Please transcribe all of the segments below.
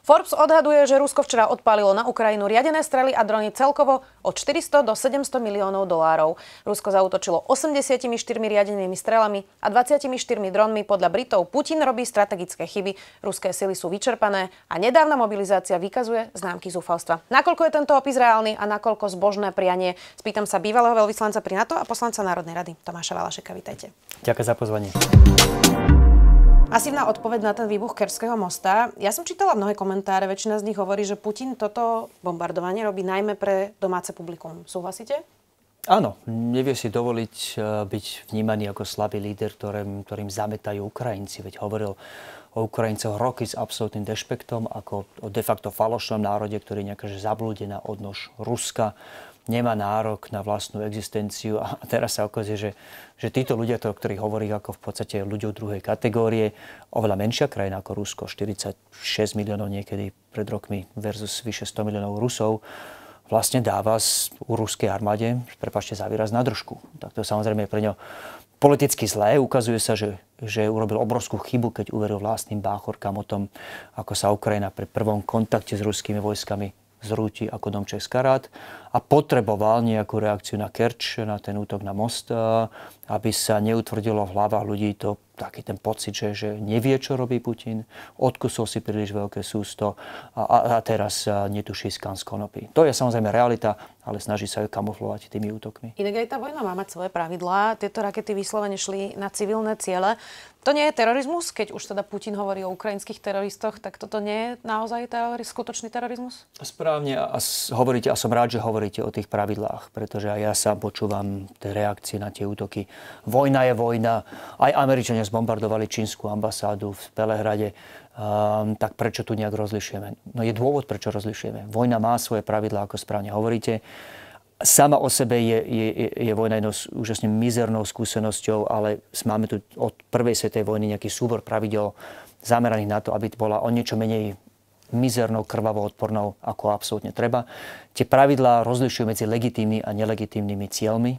Forbes odhaduje, že Rusko včera odpálilo na Ukrajinu riadené strely a drony celkovo od 400 do 700 miliónov dolárov. Rusko zautočilo 84 riadenými strelami a 24 dronmi. Podľa Britov Putin robí strategické chyby. Ruské sily sú vyčerpané a nedávna mobilizácia vykazuje známky zúfalstva. Nakoľko je tento opis reálny a nakoľko zbožné prianie? Spýtam sa bývalého veľvyslanca pri NATO a poslanca Národnej rady Tomáša Valašeka. Vítajte. Ďakujem za pozvanie. Masívna odpoveď na ten výbuch Kerského mosta. Ja som čítala mnohé komentáre, väčšina z nich hovorí, že Putin toto bombardovanie robí najmä pre domáce publikum. Súhlasíte? Áno, nevie si dovoliť eh, byť vnímaný ako slabý líder, ktorým, ktorým zametajú Ukrajinci. Veď hovoril o Ukrajincoch roky s absolútnym dešpektom, ako o de facto falošnom národe, ktorý je nejaká zablúdená odnož Ruska nemá nárok na vlastnú existenciu a teraz sa okazuje, že, že títo ľudia, to, o ktorých hovorí ako v podstate ľudia druhej kategórie, oveľa menšia krajina ako Rusko, 46 miliónov niekedy pred rokmi versus vyše 100 miliónov Rusov, vlastne dáva z, u ruskej armáde, prepašte za výraz, na držku. Tak to samozrejme je pre ňo politicky zlé. Ukazuje sa, že, že urobil obrovskú chybu, keď uveril vlastným báchorkám o tom, ako sa Ukrajina pri prvom kontakte s ruskými vojskami zrúti ako domček z karát a potreboval nejakú reakciu na Kerč, na ten útok na most, eh, aby sa neutvrdilo v hlavách ľudí to, taký ten pocit, že, že nevie, čo robí Putin, odkusol si príliš veľké sústo a, a teraz eh, netuší skan z konopy. To je samozrejme realita, ale snaží sa ju kamuflovať tými útokmi. Inak aj tá vojna má mať svoje pravidlá. Tieto rakety vyslovene šli na civilné ciele. To nie je terorizmus, keď už teda Putin hovorí o ukrajinských teroristoch, tak toto nie je naozaj teori, skutočný terorizmus? Správne a hovoríte, a som rád, že hovoríte hovoríte o tých pravidlách, pretože aj ja sám počúvam tie reakcie na tie útoky. Vojna je vojna. Aj Američania zbombardovali čínsku ambasádu v Pelehrade. Um, tak prečo tu nejak rozlišujeme? No je dôvod, prečo rozlišujeme. Vojna má svoje pravidlá, ako správne hovoríte. Sama o sebe je, je, je vojna jednou úžasne mizernou skúsenosťou, ale máme tu od prvej svetej vojny nejaký súbor pravidel zameraných na to, aby bola o niečo menej mizernou, krvavou, odpornou, ako absolútne treba. Tie pravidlá rozlišujú medzi legitímnymi a nelegitímnymi cieľmi.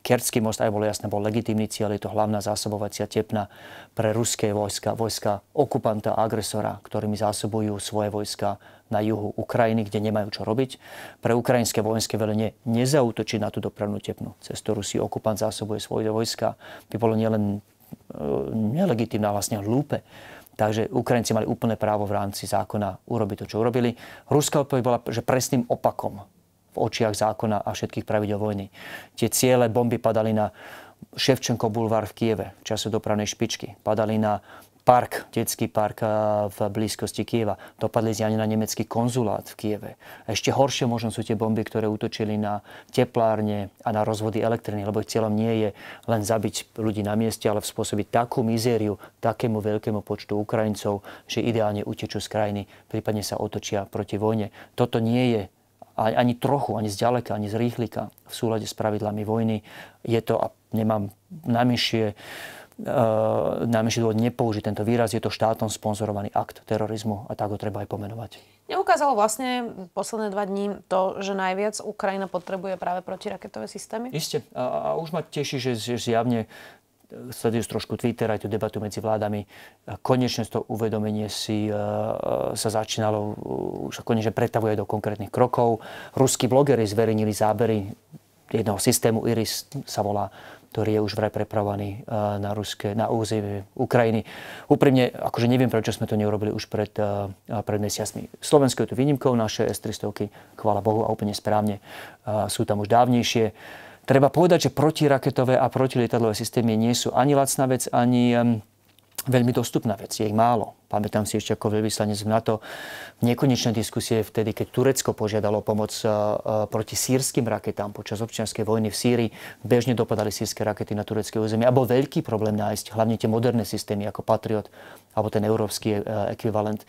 Kertský most, aj bolo jasné, bol legitímny cieľ, je to hlavná zásobovacia tepna pre ruské vojska, vojska okupanta a agresora, ktorými zásobujú svoje vojska na juhu Ukrajiny, kde nemajú čo robiť. Pre ukrajinské vojenské velenie nezautočí na tú dopravnú tepnu, cez ktorú si okupant zásobuje svoje vojska, by bolo nielen e, nelegitímne, ale vlastne hlúpe Takže Ukrajinci mali úplné právo v rámci zákona urobiť to, čo urobili. Ruská odpoveď bola, že presným opakom v očiach zákona a všetkých pravidel vojny. Tie ciele bomby padali na Ševčenko bulvár v Kieve v čase dopravnej špičky. Padali na park, detský park eh, v blízkosti Kieva. Dopadli zjavne na nemecký konzulát v Kieve. Ešte horšie možno sú tie bomby, ktoré útočili na teplárne a na rozvody elektriny, lebo ich cieľom nie je len zabiť ľudí na mieste, ale spôsobiť takú mizériu takému veľkému počtu Ukrajincov, že ideálne utečú z krajiny, prípadne sa otočia proti vojne. Toto nie je ani trochu, ani zďaleka, ani z rýchlika v súlade s pravidlami vojny. Je to, a nemám najmenšie Eh, najmenší dôvod nepoužiť tento výraz. Je to štátom sponzorovaný akt terorizmu a tak ho treba aj pomenovať. Neukázalo vlastne posledné dva dní to, že najviac Ukrajina potrebuje práve protiraketové systémy? Isté. A, a už ma teší, že, že zjavne eh, sledujú trošku Twitter, aj tú debatu medzi vládami. Konečne to uvedomenie si uh, sa začínalo, už konečne pretavuje do konkrétnych krokov. Ruskí blogery zverejnili zábery jedného systému, Iris sa volá, ktorý je už vraj prepravovaný e, na, ruské, na územie Ukrajiny. Úprimne, akože neviem, prečo sme to neurobili už pred, e, pred mesiacmi. Slovensko je tu výnimkou, naše S-300, chvála Bohu, a úplne správne e, sú tam už dávnejšie. Treba povedať, že protiraketové a protilietadlové systémy nie sú ani lacná vec, ani veľmi dostupná vec, je ich málo. Pamätám si ešte ako veľvyslanec v NATO nekonečné diskusie vtedy, keď Turecko požiadalo pomoc eh, eh, proti sírskym raketám počas občianskej vojny v Sýrii. Bežne dopadali sírske rakety na turecké územie. A bol veľký problém nájsť hlavne tie moderné systémy ako Patriot alebo ten európsky eh, ekvivalent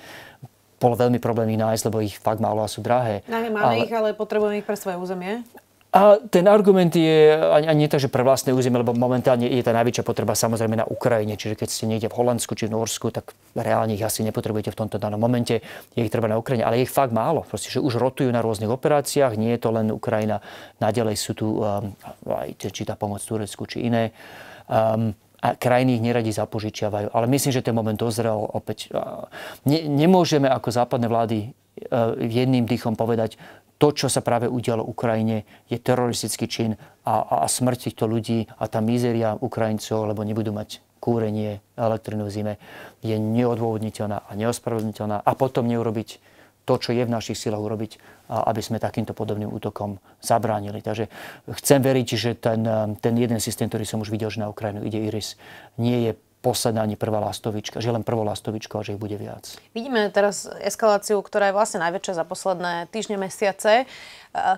bol veľmi problém ich nájsť, lebo ich fakt málo a sú drahé. Najmä máme ale... ich, ale potrebujeme ich pre svoje územie. A ten argument je ani, ani nie tak, že pre vlastné územie, lebo momentálne je tá najväčšia potreba samozrejme na Ukrajine. Čiže keď ste niekde v Holandsku či v Norsku, tak reálne ich asi nepotrebujete v tomto danom momente. Je ich treba na Ukrajine, ale je ich fakt málo. Proste, že už rotujú na rôznych operáciách. Nie je to len Ukrajina. Naďalej sú tu um, aj či tá pomoc Turecku, či iné. Um, a krajiny ich neradi zapožičiavajú. Ale myslím, že ten moment dozrel opäť. Ne, nemôžeme ako západné vlády uh, jedným dýchom povedať, to, čo sa práve udialo Ukrajine, je teroristický čin a, a smrť týchto ľudí a tá mizeria Ukrajincov, lebo nebudú mať kúrenie, elektrinu v zime, je neodôvodniteľná a neospravedlniteľná. A potom neurobiť to, čo je v našich silách urobiť, aby sme takýmto podobným útokom zabránili. Takže chcem veriť, že ten, ten jeden systém, ktorý som už videl, že na Ukrajinu ide Iris, nie je posledná ani prvá lastovička, že len prvá lastovička a že ich bude viac. Vidíme teraz eskaláciu, ktorá je vlastne najväčšia za posledné týždne, mesiace. E,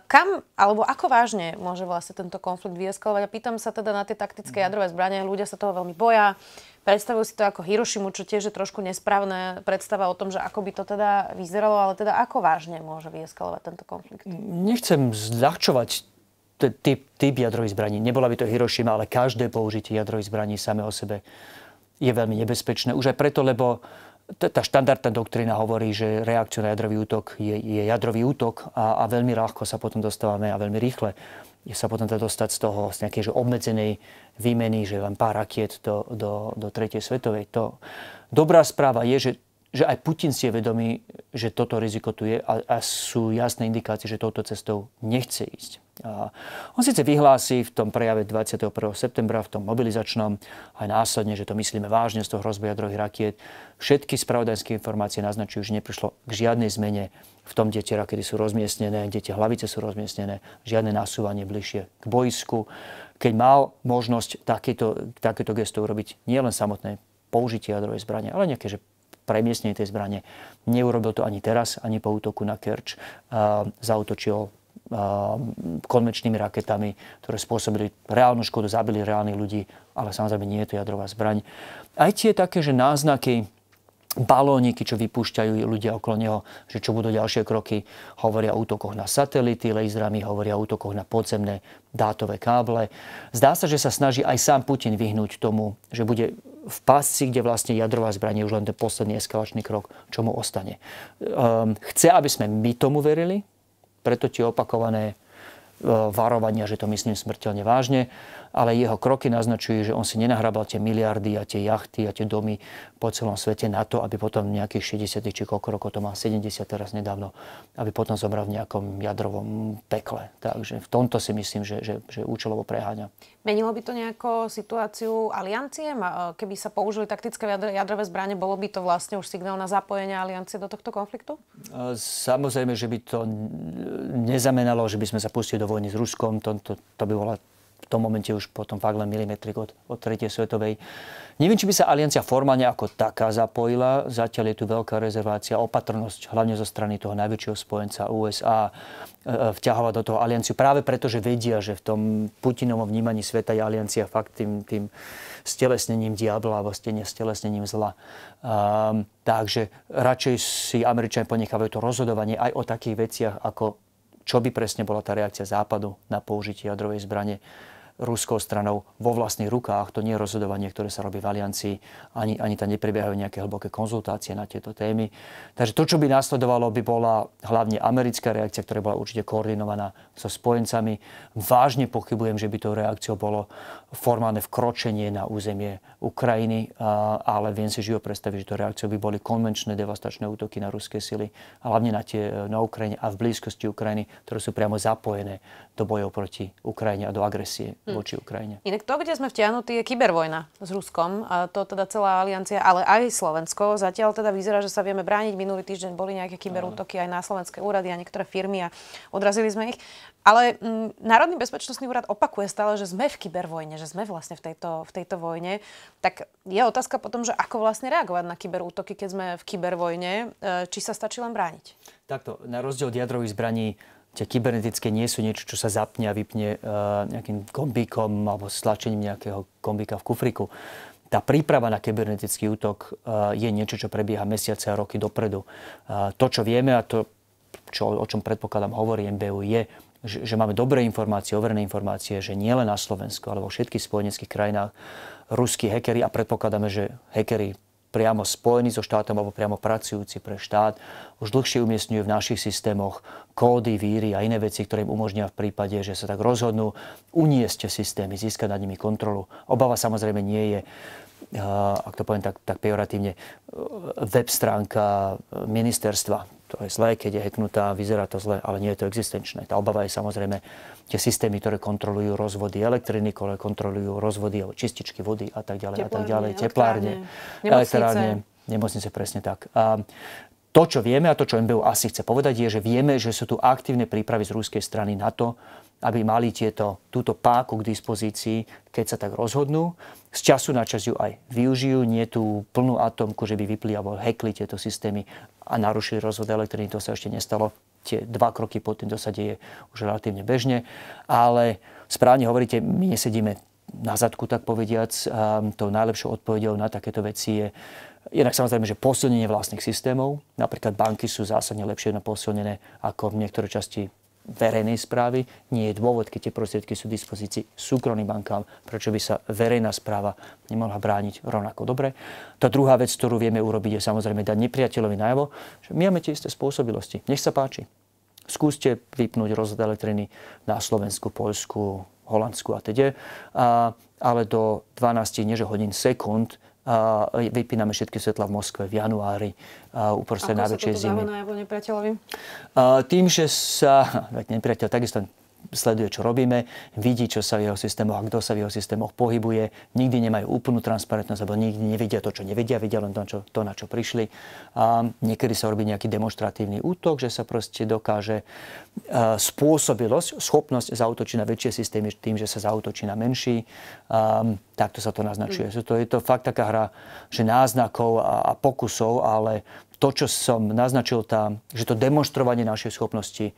kam alebo ako vážne môže vlastne tento konflikt vyeskalovať? A pýtam sa teda na tie taktické mhm. jadrové zbranie. Ľudia sa toho veľmi boja. Predstavujú si to ako Hirošimu, čo tiež je trošku nesprávna predstava o tom, že ako by to teda vyzeralo, ale teda ako vážne môže vyeskalovať tento konflikt? Nechcem zľahčovať typ, typ jadrových zbraní. Nebola by to Hirošima, ale každé použitie jadrových zbraní same o sebe je veľmi nebezpečné. Už aj preto, lebo tá štandardná doktrína hovorí, že reakcia na jadrový útok je, je jadrový útok a, a veľmi ľahko sa potom dostávame a veľmi rýchle sa potom teda dostať z toho z nejakej že obmedzenej výmeny, že len pár rakiet do, do, do tretej svetovej. To, dobrá správa je, že, že aj Putin si je vedomý, že toto riziko tu je a, a sú jasné indikácie, že touto cestou nechce ísť. A on síce vyhlási v tom prejave 21. septembra, v tom mobilizačnom, aj následne, že to myslíme vážne z toho rozboja jadrových rakiet, všetky spravodajské informácie naznačujú, že neprišlo k žiadnej zmene v tom tie rakety sú rozmiestnené, kde tie hlavice sú rozmiestnené, žiadne nasúvanie bližšie k boisku. Keď mal možnosť takéto, takéto gesto urobiť nielen samotné použitie jadrovej zbrane, ale nejaké, že premiestnenie tej zbrane. Neurobil to ani teraz, ani po útoku na Kerč. Zautočil konvenčnými raketami, ktoré spôsobili reálnu škodu, zabili reálnych ľudí, ale samozrejme nie je to jadrová zbraň. Aj tie také, že náznaky balóniky, čo vypúšťajú ľudia okolo neho, že čo budú ďalšie kroky. Hovoria o útokoch na satelity, lejzrami, hovoria o útokoch na podzemné dátové káble. Zdá sa, že sa snaží aj sám Putin vyhnúť tomu, že bude v pásci, kde vlastne jadrová zbraň je už len ten posledný eskalačný krok, čo mu ostane. Um, chce, aby sme my tomu verili, preto tie opakované e, varovania, že to myslím smrteľne vážne ale jeho kroky naznačujú, že on si nenahrábal tie miliardy a tie jachty a tie domy po celom svete na to, aby potom nejakých 60 či koľko rokov, to má 70 teraz nedávno, aby potom zobral v nejakom jadrovom pekle. Takže v tomto si myslím, že, že, že účelovo preháňa. Menilo by to nejako situáciu aliancie? E, keby sa použili taktické jadrové zbranie, bolo by to vlastne už signál na zapojenie aliancie do tohto konfliktu? E, samozrejme, že by to nezamenalo, že by sme sa pustili do vojny s Ruskom. To, to, to by bola v tom momente už potom fakt len milimetrik od, od tretej svetovej. Neviem, či by sa aliancia formálne ako taká zapojila. Zatiaľ je tu veľká rezervácia, opatrnosť, hlavne zo strany toho najväčšieho spojenca USA e, e, vťahovať do toho alianciu. Práve preto, že vedia, že v tom Putinovom vnímaní sveta je aliancia fakt tým, tým stelesnením diabla alebo stelesnením zla. Um, takže radšej si Američania ponechávajú to rozhodovanie aj o takých veciach, ako čo by presne bola tá reakcia Západu na použitie jadrovej zbrane ruskou stranou vo vlastných rukách. To nie je rozhodovanie, ktoré sa robí v aliancii, ani, ani tam neprebiehajú nejaké hlboké konzultácie na tieto témy. Takže to, čo by následovalo, by bola hlavne americká reakcia, ktorá bola určite koordinovaná so spojencami. Vážne pochybujem, že by to reakciou bolo formálne vkročenie na územie Ukrajiny, ale viem si živo predstaviť, že to reakciou by boli konvenčné devastačné útoky na ruské sily, hlavne na tie na Ukrajine a v blízkosti Ukrajiny, ktoré sú priamo zapojené do bojov proti Ukrajine a do agresie hmm. voči Ukrajine. Inak to, kde sme vtiahnutí, je kybervojna s Ruskom. A to teda celá aliancia, ale aj Slovensko. Zatiaľ teda vyzerá, že sa vieme brániť. Minulý týždeň boli nejaké kyberútoky aj na slovenské úrady a niektoré firmy a odrazili sme ich. Ale m, mm, Národný bezpečnostný úrad opakuje stále, že sme v kybervojne, že sme vlastne v tejto, v tejto vojne. Tak je otázka potom, že ako vlastne reagovať na kyberútoky, keď sme v kybervojne, e, či sa stačí len brániť? Takto, na rozdiel od jadrových zbraní, tie kybernetické nie sú niečo, čo sa zapne a vypne uh, nejakým kombíkom alebo stlačením nejakého kombíka v kufriku. Tá príprava na kybernetický útok uh, je niečo, čo prebieha mesiace a roky dopredu. Uh, to, čo vieme a to, čo, o čom predpokladám hovorí MBU, je, že, že máme dobré informácie, overené informácie, že nielen na Slovensku, ale vo všetkých spojeneckých krajinách ruskí hekery, a predpokladáme, že hekery priamo spojení so štátom alebo priamo pracujúci pre štát, už dlhšie umiestňujú v našich systémoch kódy, víry a iné veci, ktoré im umožnia v prípade, že sa tak rozhodnú uniesť systémy, získať nad nimi kontrolu. Obava samozrejme nie je, eh, ak to poviem tak, tak pejoratívne, eh, web stránka ministerstva to je zlé, keď je heknutá, vyzerá to zle, ale nie je to existenčné. Tá obava je samozrejme tie systémy, ktoré kontrolujú rozvody elektriny, ktoré kontrolujú rozvody čističky vody a tak ďalej, teplárne, a tak ďalej, teplárne, elektrárne, nemocnice, presne tak. A to, čo vieme a to, čo MBU asi chce povedať, je, že vieme, že sú tu aktívne prípravy z ruskej strany na to, aby mali tieto, túto páku k dispozícii, keď sa tak rozhodnú. Z času na čas ju aj využijú, nie tú plnú atomku, že by vypli alebo hekli tieto systémy a narušili rozvod elektriny, to sa ešte nestalo. Tie dva kroky potom tým sa už relatívne bežne. Ale správne hovoríte, my nesedíme na zadku, tak povediac. tou najlepšou odpovedou na takéto veci je Jednak samozrejme, že posilnenie vlastných systémov. Napríklad banky sú zásadne lepšie na posilnené ako v niektorej časti verejnej správy. Nie je dôvod, keď tie prostriedky sú v dispozícii súkromným bankám, prečo by sa verejná správa nemohla brániť rovnako dobre. Tá druhá vec, ktorú vieme urobiť, je samozrejme dať nepriateľovi najavo, že my máme tie isté spôsobilosti. Nech sa páči. Skúste vypnúť rozhľad elektriny na Slovensku, Poľsku, Holandsku a teda, ale do 12, hodín, sekúnd vypíname všetky svetla v Moskve v januári uprostred najväčšej zimy. Ako sa to dáva najavo nepriateľovi? Tým, že sa, nepriateľ takisto sleduje, čo robíme, vidí, čo sa v jeho systémoch a kto sa v jeho systémoch pohybuje. Nikdy nemajú úplnú transparentnosť, alebo nikdy nevedia to, čo nevedia, vedia len to, čo, to na čo prišli. A niekedy sa robí nejaký demonstratívny útok, že sa proste dokáže e, spôsobilosť, schopnosť zautočiť na väčšie systémy tým, že sa zautočí na menší. A takto sa to naznačuje. Mm. To je to fakt taká hra, že náznakov a, a pokusov, ale to, čo som naznačil, tam, že to demonstrovanie našej schopnosti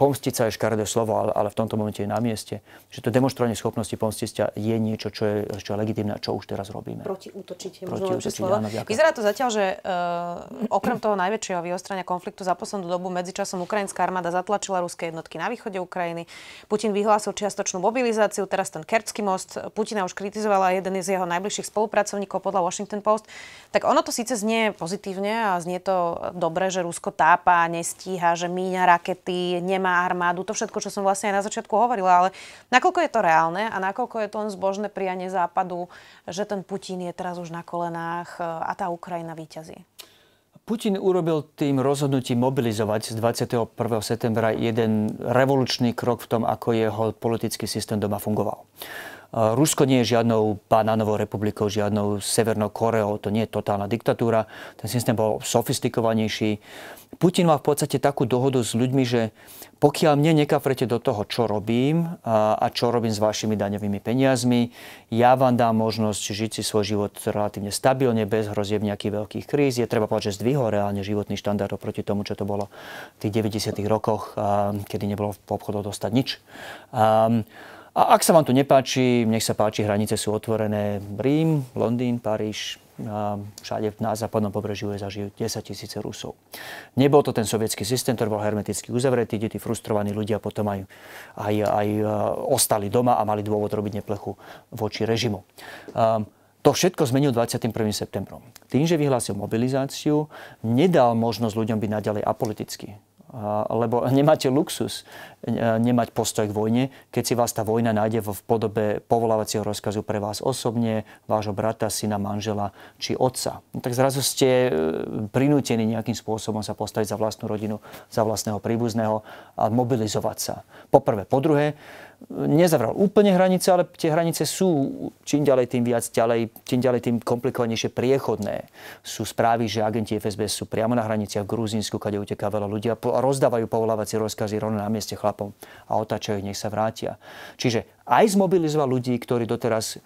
pomstiť sa je škaredé slovo, ale, ale v tomto momente je na mieste. Že to demonstrovanie schopnosti pomstiť sa je niečo, čo je, čo je legitimné, čo už teraz robíme. Proti útočite. Proti útočite, áno, Vyzerá to zatiaľ, že uh, okrem toho najväčšieho vyostrania konfliktu za poslednú dobu medzičasom ukrajinská armáda zatlačila ruské jednotky na východe Ukrajiny. Putin vyhlásil čiastočnú mobilizáciu, teraz ten Kertský most. Putina už kritizovala jeden z jeho najbližších spolupracovníkov podľa Washington Post. Tak ono to síce znie pozitívne a znie to dobre, že Rusko tápa, nestíha, že míňa rakety, nemá má armádu, to všetko, čo som vlastne aj na začiatku hovorila, ale nakoľko je to reálne a nakoľko je to len zbožné prijanie západu, že ten Putin je teraz už na kolenách e, a tá Ukrajina výťazí? Putin urobil tým rozhodnutím mobilizovať z 21. septembra jeden revolučný krok v tom, ako jeho politický systém doma fungoval. Rusko nie je žiadnou banánovou republikou, žiadnou Severnou Koreou, to nie je totálna diktatúra, ten systém bol sofistikovanejší. Putin má v podstate takú dohodu s ľuďmi, že pokiaľ mne nekafrete do toho, čo robím a, a čo robím s vašimi daňovými peniazmi, ja vám dám možnosť žiť si svoj život relatívne stabilne, bez hrozieb nejakých veľkých kríz. Je treba povedať, že zdvihol reálne životný štandard oproti tomu, čo to bolo v tých 90. rokoch, a, kedy nebolo v obchodoch dostať nič. A ak sa vám to nepáči, nech sa páči, hranice sú otvorené. Rím, Londýn, Paríž, a všade na západnom pobreží USA žijú 10 tisíce Rusov. Nebol to ten sovietský systém, ktorý bol hermeticky uzavretý, kde tí frustrovaní ľudia potom aj, aj, aj e, ostali doma a mali dôvod robiť neplechu voči režimu. to všetko zmenil 21. septembrom. Tým, že vyhlásil mobilizáciu, nedal možnosť ľuďom byť naďalej apolitickí lebo nemáte luxus e, nemať postoj k vojne, keď si vás tá vojna nájde v podobe povolávacieho rozkazu pre vás osobne, vášho brata, syna, manžela či otca. No, tak zrazu ste e, prinútení nejakým spôsobom sa postaviť za vlastnú rodinu, za vlastného príbuzného a mobilizovať sa. Poprvé. Po druhé, nezavral úplne hranice, ale tie hranice sú čím ďalej tým viac ďalej, čím ďalej tým komplikovanejšie priechodné. Sú správy, že agenti FSB sú priamo na hraniciach v Gruzínsku, kde uteká veľa ľudí a rozdávajú povolávacie rozkazy rovno na mieste chlapom a otáčajú ich, nech sa vrátia. Čiže aj zmobilizoval ľudí, ktorí doteraz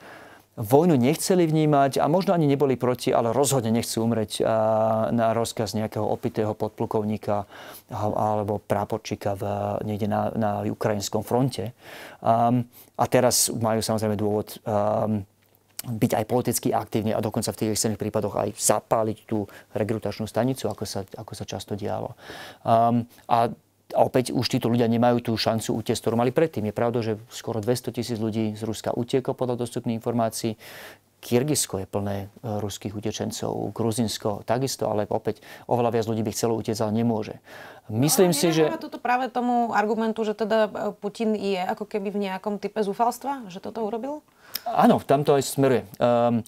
vojnu nechceli vnímať a možno ani neboli proti, ale rozhodne nechcú umrieť na rozkaz nejakého opitého podplukovníka alebo práporčíka v, niekde na, na ukrajinskom fronte. Um, a teraz majú samozrejme dôvod um, byť aj politicky aktívni a dokonca v tých extrémnych prípadoch aj zapáliť tú rekrutačnú stanicu, ako sa, ako sa často dialo. Um, a a opäť už títo ľudia nemajú tú šancu utiecť, ktorú mali predtým. Je pravda, že skoro 200 tisíc ľudí z Ruska utieklo podľa dostupných informácií. Kyrgyzsko je plné e, ruských utečencov, Gruzinsko takisto, ale opäť oveľa viac ľudí by chcelo utiecť, ale nemôže. Myslím ale si, že... toto práve tomu argumentu, že teda e, Putin je ako keby v nejakom type zúfalstva, že toto urobil? Áno, tam to aj smeruje. Um,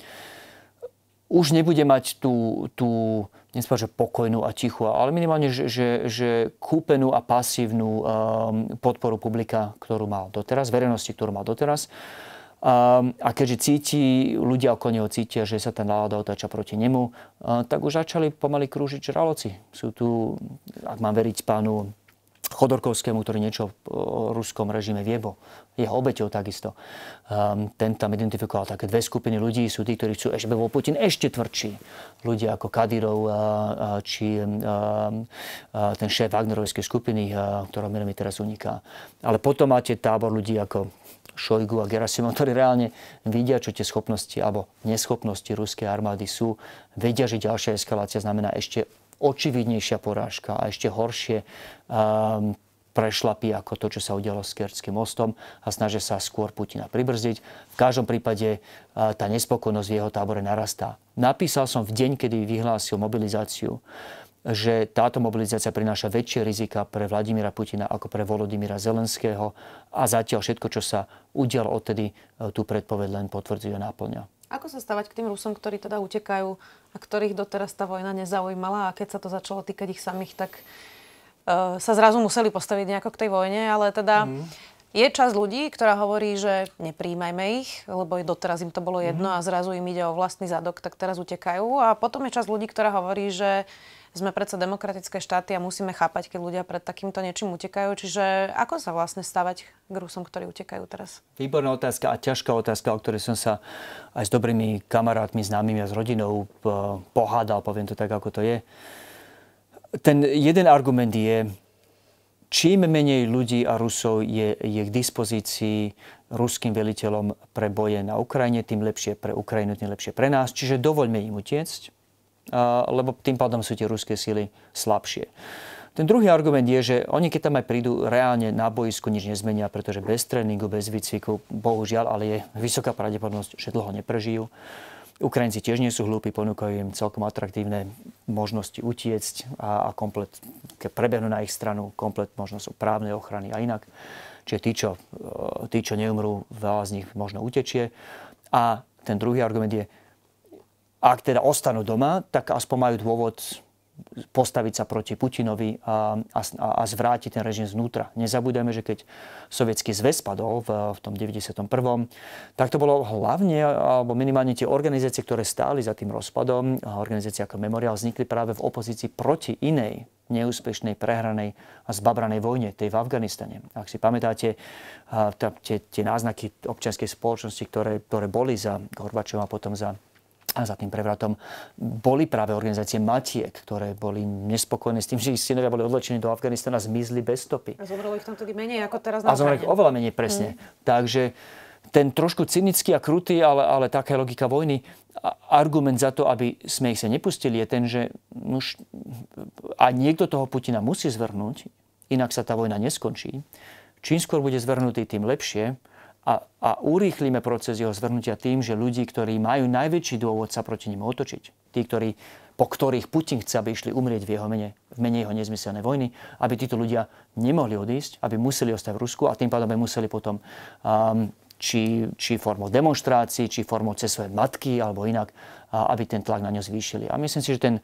už nebude mať tú, tú nespoň, že pokojnú a tichú, ale minimálne, že, že, že kúpenú a pasívnu um, podporu publika, ktorú mal doteraz, verejnosti, ktorú mal doteraz. Um, a keďže cíti, ľudia okolo neho cítia, že sa tá nálada otáča proti nemu, uh, tak už začali pomaly krúžiť žraloci. Sú tu, ak mám veriť pánu Chodorkovskému, ktorý niečo o ruskom režime vie, bo jeho obeťou takisto. Um, ten tam identifikoval také dve skupiny ľudí. Sú tí, ktorí chcú ešte bol Putin ešte tvrdší. Ľudia ako Kadirov, a, a, či ehm, a, a, ten šéf Wagnerovskej skupiny, a, ktorá mi teraz uniká. Ale potom máte tábor ľudí ako Šojgu a Gerasimov, ktorí reálne vidia, čo tie schopnosti alebo neschopnosti ruskej armády sú. Vedia, že ďalšia eskalácia znamená ešte očividnejšia porážka a ešte horšie um, ehm, prešlapí ako to, čo sa udialo s Kerským mostom a snažia sa skôr Putina pribrzdiť. V každom prípade eh, tá nespokojnosť v jeho tábore narastá. Napísal som v deň, kedy vyhlásil mobilizáciu, že táto mobilizácia prináša väčšie rizika pre Vladimíra Putina ako pre Volodymyra Zelenského a zatiaľ všetko, čo sa udialo odtedy, eh, tú predpoveď len potvrdzuje a náplňa. Ako sa stavať k tým Rusom, ktorí teda utekajú a ktorých doteraz tá vojna nezaujímala a keď sa to začalo týkať ich samých, tak uh, sa zrazu museli postaviť nejako k tej vojne, ale teda mm. Je čas ľudí, ktorá hovorí, že nepríjmajme ich, lebo doteraz im to bolo mhm. jedno mm-hmm. a zrazu im ide o vlastný zadok, tak teraz utekajú. A potom je čas ľudí, ktorá hovorí, že sme predsa demokratické štáty a musíme chápať, keď ľudia pred takýmto niečím utekajú. Čiže ako sa vlastne stavať k Rusom, ktorí utekajú teraz? Výborná otázka a ťažká otázka, o ktorej som sa aj s dobrými kamarátmi, známymi a s rodinou eh, pohádal, poviem to tak, ako to je. Ten jeden argument je, čím menej ľudí a Rusov je, je k dispozícii ruským veliteľom pre boje na Ukrajine, tým lepšie pre Ukrajinu, tým lepšie pre nás. Čiže dovoľme im utiecť, lebo tým pádom sú tie ruské síly slabšie. Ten druhý argument je, že oni keď tam aj prídu, reálne na boisku nič nezmenia, pretože bez tréningu, bez výcviku, bohužiaľ, ale je vysoká pravdepodobnosť, že dlho neprežijú. Ukrajinci tiež nie sú hlúpi, ponúkajú im celkom atraktívne možnosti utiecť a, a komplet keď prebehnú na ich stranu komplet možnosť právnej ochrany a inak. Čiže tí, čo, e, tí, čo neumrú, veľa z nich možno utečie. A ten druhý argument je, ak teda ostanú doma, tak aspoň majú dôvod postaviť sa proti Putinovi a, a, a zvrátiť ten režim znútra. Nezabúdajme, že keď sovietský zväz spadol v, v tom 91., tak to bolo hlavne, alebo minimálne tie organizácie, ktoré stáli za tým rozpadom, organizácie ako Memorial, vznikli práve v opozícii proti inej neúspešnej, prehranej a zbabranej vojne, tej v Afganistane. Ak si pamätáte tie náznaky občianskej spoločnosti, ktoré, ktoré boli za Gorbačovom a potom za a za tým prevratom boli práve organizácie matiek, ktoré boli nespokojné s tým, že ich synovia boli odlečení do Afganistana, zmizli bez stopy. A zomrelo ich tam tedy menej ako teraz na A zomrelo ich oveľa menej, presne. Mm. Takže ten trošku cynický a krutý, ale, ale taká je logika vojny, argument za to, aby sme ich sa nepustili, je ten, že už, a niekto toho Putina musí zvrhnúť, inak sa tá vojna neskončí. Čím skôr bude zvrhnutý, tým lepšie a, a urýchlime proces jeho zvrhnutia tým, že ľudí, ktorí majú najväčší dôvod sa proti nim otočiť, tí, ktorí, po ktorých Putin chce, aby išli umrieť v jeho mene, v mene jeho nezmyselnej vojny, aby títo ľudia nemohli odísť, aby museli ostať v Rusku a tým pádom by museli potom um, či, či formou demonstrácií, či formou cez svoje matky alebo inak aby ten tlak na ňo zvýšili. A myslím si, že ten,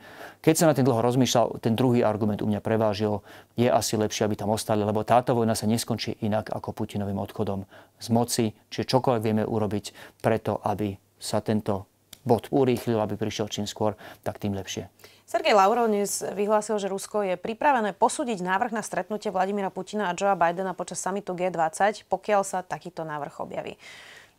keď sa na ten dlho rozmýšľal, ten druhý argument u mňa prevážil, je asi lepšie, aby tam ostali, lebo táto vojna sa neskončí inak ako Putinovým odchodom z moci, čiže čokoľvek vieme urobiť preto, aby sa tento bod urýchlil, aby prišiel čím skôr, tak tým lepšie. Sergej Lavrov dnes vyhlásil, že Rusko je pripravené posúdiť návrh na stretnutie Vladimíra Putina a Joea Bidena počas samitu G20, pokiaľ sa takýto návrh objaví.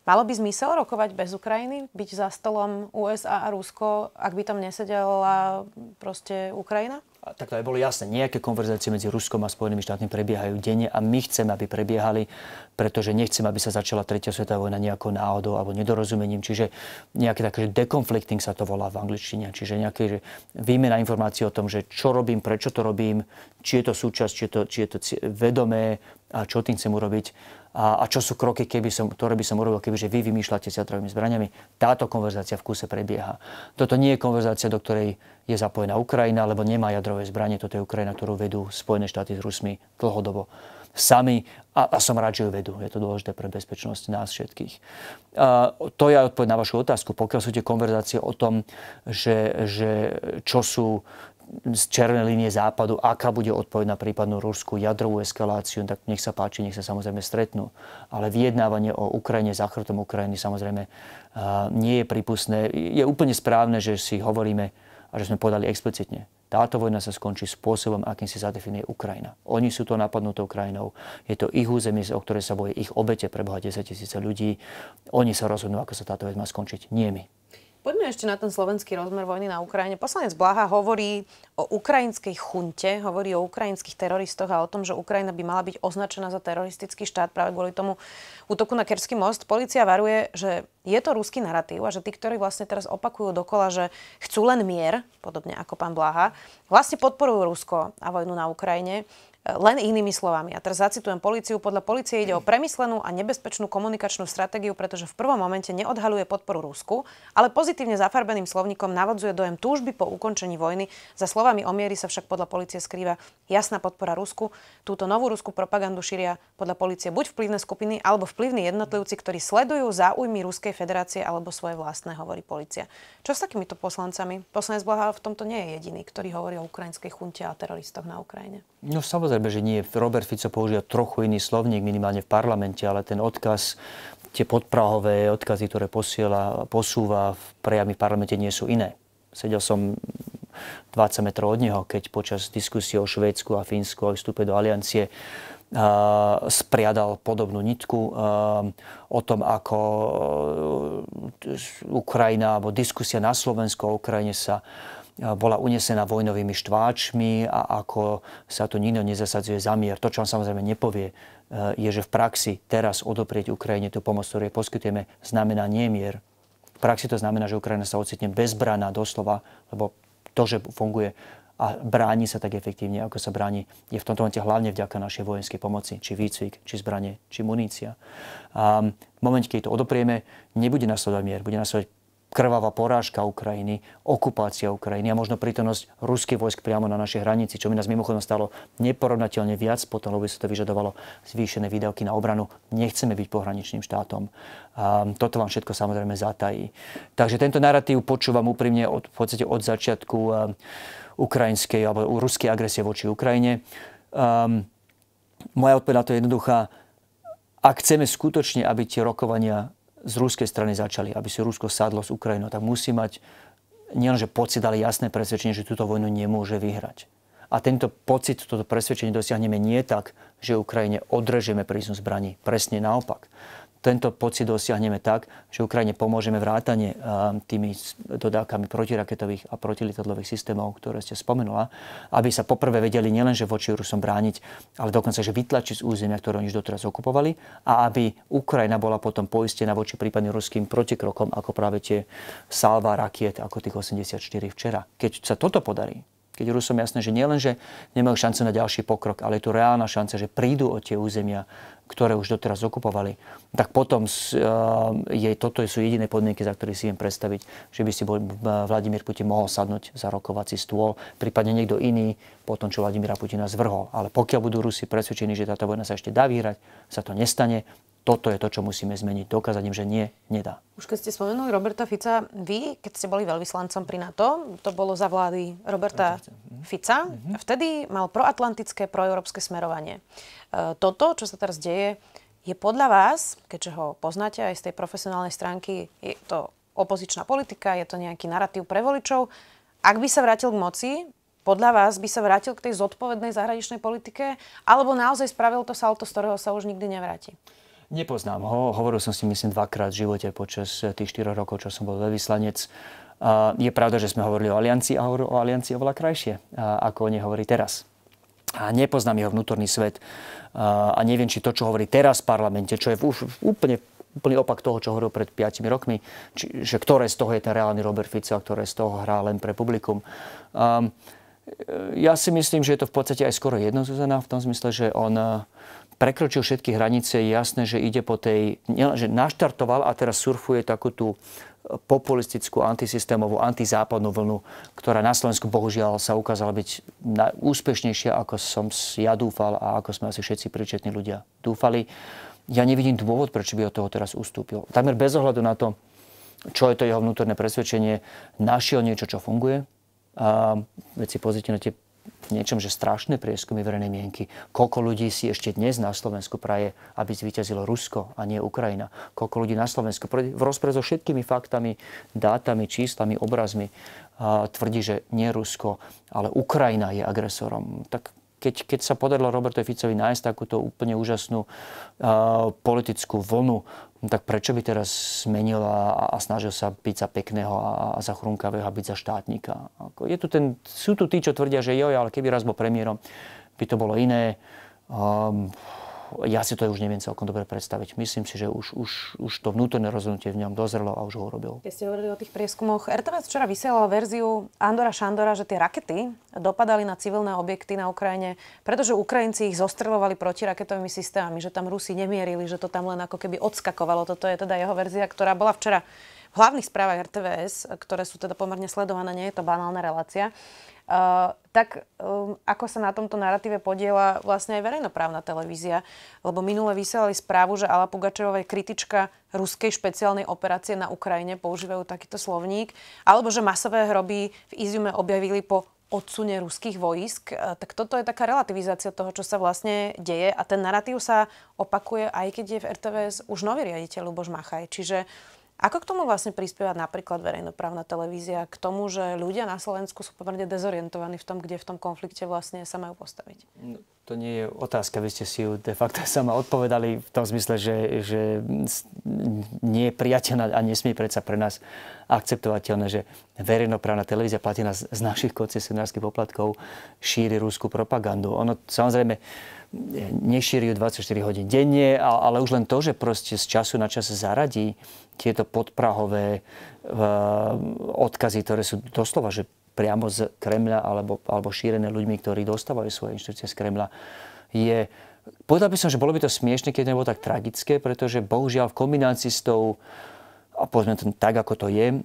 Malo by zmysel rokovať bez Ukrajiny? Byť za stolom USA a Rusko, ak by tam nesedela proste Ukrajina? Tak to aj bolo jasné. Nejaké konverzácie medzi Ruskom a Spojenými štátmi prebiehajú denne a my chceme, aby prebiehali, pretože nechcem, aby sa začala Tretia svetová vojna nejakou náhodou alebo nedorozumením. Čiže nejaké také, že dekonflikting sa to volá v angličtine. Čiže nejaké že výmena informácií o tom, že čo robím, prečo to robím, či je to súčasť, či je to, či je to vedomé a čo tým chcem urobiť a, a čo sú kroky, keby som, ktoré by som urobil, kebyže vy vymýšľate s jadrovými zbraniami. Táto konverzácia v kuse prebieha. Toto nie je konverzácia, do ktorej je zapojená Ukrajina, lebo nemá jadrové zbranie. Toto je Ukrajina, ktorú vedú Spojené štáty s Rusmi dlhodobo sami a, a som rád, že ju vedú. Je to dôležité pre bezpečnosť nás všetkých. A, to je aj odpoveď na vašu otázku. Pokiaľ sú tie konverzácie o tom, že, že čo sú z červenej línie západu, aká bude odpoveď na prípadnú rúskú jadrovú eskaláciu, tak nech sa páči, nech sa samozrejme stretnú. Ale vyjednávanie o Ukrajine, záchrtom Ukrajiny samozrejme eh, nie je prípustné. Je úplne správne, že si hovoríme a že sme podali explicitne. Táto vojna sa skončí spôsobom, akým si zadefinuje Ukrajina. Oni sú to napadnutou krajinou. Je to ich územie, o ktoré sa boje ich obete, preboha 10 tisíce ľudí. Oni sa rozhodnú, ako sa táto vec má skončiť, nie my. Poďme ešte na ten slovenský rozmer vojny na Ukrajine. Poslanec Blaha hovorí o ukrajinskej chunte, hovorí o ukrajinských teroristoch a o tom, že Ukrajina by mala byť označená za teroristický štát práve kvôli tomu útoku na Kerský most. Polícia varuje, že je to ruský narratív a že tí, ktorí vlastne teraz opakujú dokola, že chcú len mier, podobne ako pán Blaha, vlastne podporujú Rusko a vojnu na Ukrajine. Len inými slovami, a teraz zacitujem policiu, podľa policie ide o premyslenú a nebezpečnú komunikačnú stratégiu, pretože v prvom momente neodhaluje podporu Rusku, ale pozitívne zafarbeným slovníkom navodzuje dojem túžby po ukončení vojny. Za slovami o miery sa však podľa policie skrýva jasná podpora Rusku. Túto novú ruskú propagandu šíria podľa policie buď vplyvné skupiny alebo vplyvní jednotlivci, ktorí sledujú záujmy Ruskej federácie alebo svoje vlastné, hovorí policia. Čo s takýmito poslancami? Poslanec Blaha v tomto nie je jediný, ktorý hovorí o ukrajinskej chunte a teroristoch na Ukrajine. No samozrejme samozrejme, že nie. Robert Fico používa trochu iný slovník, minimálne v parlamente, ale ten odkaz tie podprahové odkazy, ktoré posiela, posúva v prejavy v parlamente, nie sú iné. Sedel som 20 metrov od neho, keď počas diskusie o Švédsku a Fínsku a vstupe do aliancie spriadal podobnú nitku o tom, ako e, Ukrajina, alebo diskusia na Slovensku o Ukrajine sa bola unesená vojnovými štváčmi a ako sa tu nikto nezasadzuje za mier. To, čo vám samozrejme nepovie, eh, je, že v praxi teraz odoprieť Ukrajine tú pomoc, ktorú jej poskytujeme, znamená nie mier. V praxi to znamená, že Ukrajina sa ocitne bezbraná doslova, lebo to, že funguje a bráni sa tak efektívne, ako sa bráni, je v tomto momente hlavne vďaka našej vojenskej pomoci, či výcvik, či zbranie, či munícia. A v momente, keď to odoprieme, nebude nasledovať mier, bude nasledovať krvavá porážka Ukrajiny, okupácia Ukrajiny a možno prítomnosť ruských vojsk priamo na našej hranici, čo by nás mimochodom stalo neporovnateľne viac, potom by sa to vyžadovalo zvýšené výdavky na obranu. Nechceme byť pohraničným štátom. A toto vám všetko samozrejme zatají. Takže tento narratív počúvam úprimne od, v podstate od začiatku ukrajinskej alebo ruskej agresie voči Ukrajine. Um, moja odpoveď na to je jednoduchá. Ak chceme skutočne, aby tie rokovania z ruskej strany začali, aby si Rusko sadlo s Ukrajinou, tak musí mať nielenže pocit, ale jasné presvedčenie, že túto vojnu nemôže vyhrať. A tento pocit, toto presvedčenie dosiahneme nie tak, že Ukrajine odrežeme prísun zbraní. Presne naopak tento pocit dosiahneme tak, že Ukrajine pomôžeme vrátane eh, tými dodávkami protiraketových a protilietadlových systémov, ktoré ste spomenula, aby sa poprvé vedeli nielenže voči Rusom brániť, ale dokonca, že vytlačiť z územia, ktoré oni doteraz okupovali a aby Ukrajina bola potom poistená voči prípadne ruským protikrokom, ako práve tie salva rakiet, ako tých 84 včera. Keď sa toto podarí, keď Rusom jasné, že nielenže že nemajú šancu na ďalší pokrok, ale je tu reálna šanca, že prídu od tie územia ktoré už doteraz okupovali, tak potom eh, je, toto sú jediné podmienky, za ktoré si viem predstaviť, že by si bol, eh, Vladimír Putin mohol sadnúť za rokovací stôl, prípadne niekto iný po tom, čo Vladimíra Putina zvrhol. Ale pokiaľ budú Rusi presvedčení, že táto vojna sa ešte dá vyhrať, sa to nestane, toto je to, čo musíme zmeniť im, že nie, nedá. Už keď ste spomenuli Roberta Fica, vy, keď ste boli veľvyslancom pri NATO, to bolo za vlády Roberta Fica, mm-hmm. vtedy mal proatlantické, proeurópske smerovanie. E, toto, čo sa teraz deje, je podľa vás, keďže ho poznáte aj z tej profesionálnej stránky, je to opozičná politika, je to nejaký narratív pre voličov. Ak by sa vrátil k moci, podľa vás by sa vrátil k tej zodpovednej zahraničnej politike, alebo naozaj spravil to salto, z ktorého sa už nikdy nevráti? Nepoznám ho, hovoril som si myslím dvakrát v živote počas eh, tých 4 rokov, čo som bol veľvyslanec. je pravda, že sme hovorili o aliancii a hovoril o aliancii oveľa krajšie, eh, ako o nej hovorí teraz. A nepoznám jeho vnútorný svet eh, a neviem, či to, čo hovorí teraz v parlamente, čo je už úplne úplný opak toho, čo hovoril pred 5 rokmi, či, že ktoré z toho je ten reálny Robert Fico a ktoré z toho hrá len pre publikum. Um, ja si myslím, že je to v podstate aj skoro jedno, Zuzana, v tom zmysle, že on prekročil všetky hranice, je jasné, že ide po tej, že naštartoval a teraz surfuje takú tú e, populistickú, antisystémovú, antizápadnú vlnu, ktorá na Slovensku bohužiaľ sa ukázala byť úspešnejšia, ako som ja dúfal a ako sme asi všetci príčetní ľudia dúfali. Ja nevidím dôvod, prečo by od toho teraz ustúpil. Takmer bez ohľadu na to, čo je to jeho vnútorné presvedčenie, našiel niečo, čo funguje. A veci pozitívne, tie niečom, že strašné prieskumy verejnej mienky. Koľko ľudí si ešte dnes na Slovensku praje, aby zvíťazilo Rusko a nie Ukrajina. Koľko ľudí na Slovensku v rozpore so všetkými faktami, dátami, číslami, obrazmi tvrdí, že nie Rusko, ale Ukrajina je agresorom. Tak keď, keď sa podarilo Roberto Ficovi nájsť takúto úplne úžasnú uh, politickú vlnu, tak prečo by teraz zmenil a, a snažil sa byť za pekného a, a za chrunkavého a byť za štátnika? Ako je tu ten, sú tu tí, čo tvrdia, že jo, ale keby raz bol premiérom, by to bolo iné. Um, ja si to už neviem celkom dobre predstaviť. Myslím si, že už, už, už to vnútorné rozhodnutie v ňom dozrelo a už ho urobil. Keď ste hovorili o tých prieskumoch, RTVS včera vysielala verziu Andora Šandora, že tie rakety dopadali na civilné objekty na Ukrajine, pretože Ukrajinci ich zostrelovali protiraketovými systémami, že tam Rusi nemierili, že to tam len ako keby odskakovalo. Toto je teda jeho verzia, ktorá bola včera v hlavných správach RTVS, eh, ktoré sú teda pomerne sledované, nie je to banálna relácia, Uh, tak um, ako sa na tomto narratíve podiela vlastne aj verejnoprávna televízia, lebo minule vysielali správu, že Ala Pugačová je kritička ruskej špeciálnej operácie na Ukrajine, používajú takýto slovník, alebo že masové hroby v Iziume objavili po odsune ruských vojsk, tak toto je taká relativizácia toho, čo sa vlastne deje a ten narratív sa opakuje, aj keď je v RTVS už nový riaditeľ Luboš Machaj. Čiže uh, ako k tomu vlastne prispieva napríklad verejnoprávna televízia k tomu, že ľudia na Slovensku sú pomerne dezorientovaní v tom, kde v tom konflikte vlastne sa majú postaviť? No, to nie je otázka, vy ste si ju de facto sama odpovedali v tom zmysle, že, že nie je priateľná a nesmie predsa pre nás akceptovateľné, že verejnoprávna televízia nás z našich koncesionárskych poplatkov šíri rúskú propagandu. Ono samozrejme nešíri 24 hodín denne, ale už len to, že proste z času na čas zaradí tieto podprahové e, odkazy, ktoré sú doslova, že priamo z Kremľa alebo, alebo šírené ľuďmi, ktorí dostávajú svoje inštrukcie z Kremľa, je... Povedal by som, že bolo by to smiešne, keď nebolo tak tragické, pretože bohužiaľ v kombinácii s tou a povedzme to tak, ako to je, a,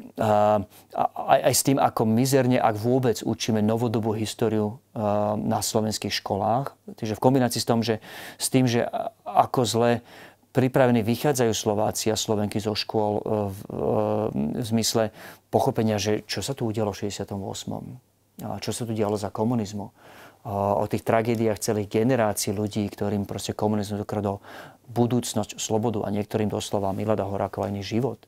a aj, aj s tým, ako mizerne, ak vôbec učíme novodobú históriu eh, na slovenských školách. Takže v kombinácii s, tom, že, s tým, že ako zle pripravení vychádzajú Slováci a Slovenky zo škôl eh, v, v, eh, v zmysle pochopenia, že čo sa tu udialo v 68. A čo sa tu dialo za komunizmu. O tých tragédiách celých generácií ľudí, ktorým proste komunizmus dokradol budúcnosť, slobodu a niektorým doslova Milada Horáková iný život.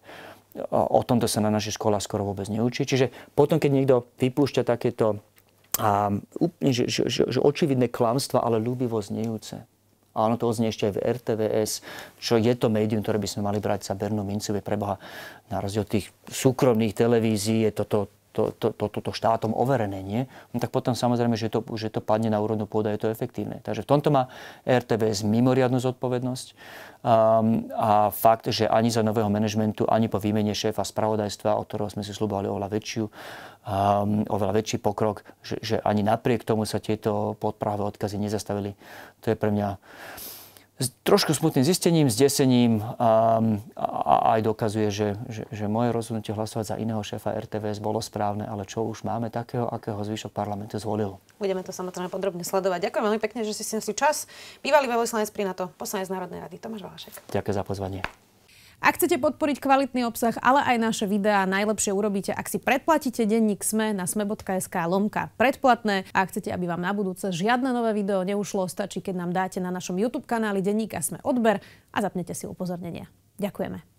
O tomto sa na našej škola skoro vôbec neučí. Čiže potom, keď niekto vypúšťa takéto a, úplne, že, že, že, že očividné klamstva, ale ľúbivo znejúce. A ono to oznie ešte aj v RTVS, čo je to médium, ktoré by sme mali brať sa Bernu Mincovej preboha. Na rozdiel od tých súkromných televízií je toto to, to, to, to, to štátom overené, nie? No tak potom samozrejme, že to, že to padne na úrodnú pôdu a je to efektívne. Takže v tomto má RTVS mimoriadnu zodpovednosť um, a fakt, že ani za nového manažmentu, ani po výmene šéfa spravodajstva, od ktorého sme si slúbovali oveľa väčšiu, um, oveľa väčší pokrok, že, že ani napriek tomu sa tieto podprávové odkazy nezastavili. To je pre mňa s trošku smutným zistením, zdesením ehm, a, a aj dokazuje, že, že, že moje rozhodnutie hlasovať za iného šéfa RTVS bolo správne, ale čo už máme takého, akého zvyšok parlamentu zvolil. Budeme to samozrejme podrobne sledovať. Ďakujem veľmi pekne, že ste si našli čas. Bývalý veľvyslanec pri NATO, poslanec Národnej rady Tomáš Valašek. Ďakujem za pozvanie. Ak chcete podporiť kvalitný obsah, ale aj naše videá, najlepšie urobíte, ak si predplatíte denník SME na sme.sk lomka predplatné a ak chcete, aby vám na budúce žiadne nové video neušlo, stačí, keď nám dáte na našom YouTube kanáli denníka SME odber a zapnete si upozornenia. Ďakujeme.